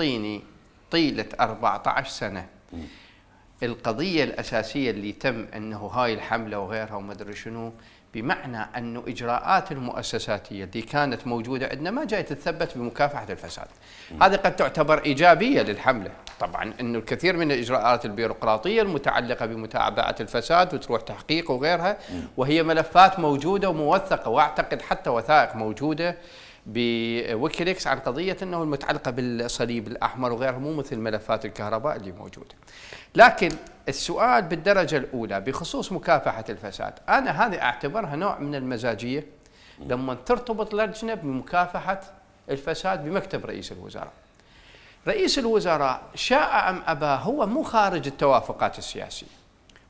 الفلسطيني طيلة 14 سنة القضية الأساسية اللي تم أنه هاي الحملة وغيرها وما أدري شنو بمعنى أنه إجراءات المؤسساتية اللي كانت موجودة عندنا ما جاي تثبت بمكافحة الفساد هذه قد تعتبر إيجابية للحملة طبعا أنه الكثير من الإجراءات البيروقراطية المتعلقة بمتابعة الفساد وتروح تحقيق وغيرها وهي ملفات موجودة وموثقة وأعتقد حتى وثائق موجودة بويكيليكس عن قضية أنه المتعلقة بالصليب الأحمر وغيره مو مثل ملفات الكهرباء اللي موجودة لكن السؤال بالدرجة الأولى بخصوص مكافحة الفساد أنا هذه أعتبرها نوع من المزاجية لما ترتبط لجنة بمكافحة الفساد بمكتب رئيس الوزراء رئيس الوزراء شاء أم أبا هو مو خارج التوافقات السياسية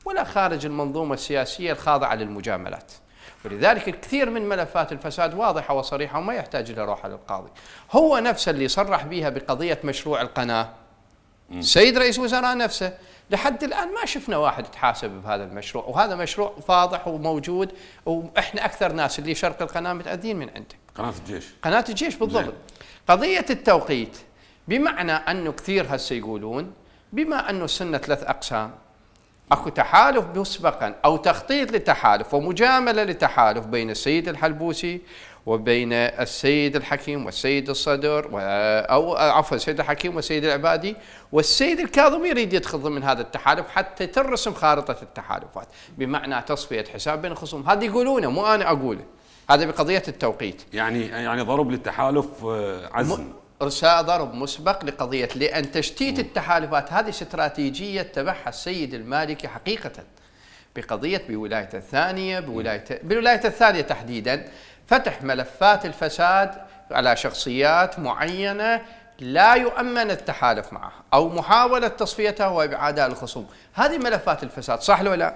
ولا خارج المنظومة السياسية الخاضعة للمجاملات ولذلك الكثير من ملفات الفساد واضحة وصريحة وما يحتاج إلى روحة للقاضي هو نفسه اللي صرح بها بقضية مشروع القناة سيد رئيس وزراء نفسه لحد الآن ما شفنا واحد تحاسب بهذا المشروع وهذا مشروع فاضح وموجود وإحنا أكثر ناس اللي شرق القناة متأذين من عنده قناة الجيش قناة الجيش بالضبط قضية التوقيت بمعنى أنه كثير هسه يقولون بما أنه السنة ثلاث أقسام اكو تحالف مسبقا او تخطيط لتحالف ومجامله لتحالف بين السيد الحلبوسي وبين السيد الحكيم والسيد الصدر او عفوا السيد الحكيم والسيد العبادي والسيد الكاظم يريد يدخل ضمن هذا التحالف حتى ترسم خارطه التحالفات بمعنى تصفيه حساب بين الخصوم هذا يقولونه مو انا اقوله هذا بقضيه التوقيت يعني يعني ضرب للتحالف آه، عزم إرساء ضرب مسبق لقضية لأن تشتيت التحالفات هذه استراتيجية تبعها السيد المالكي حقيقة بقضية بولاية الثانية بولاية, بولاية الثانية تحديدا فتح ملفات الفساد على شخصيات معينة لا يؤمن التحالف معها أو محاولة تصفيتها وإبعادها للخصوم هذه ملفات الفساد صح ولا لا؟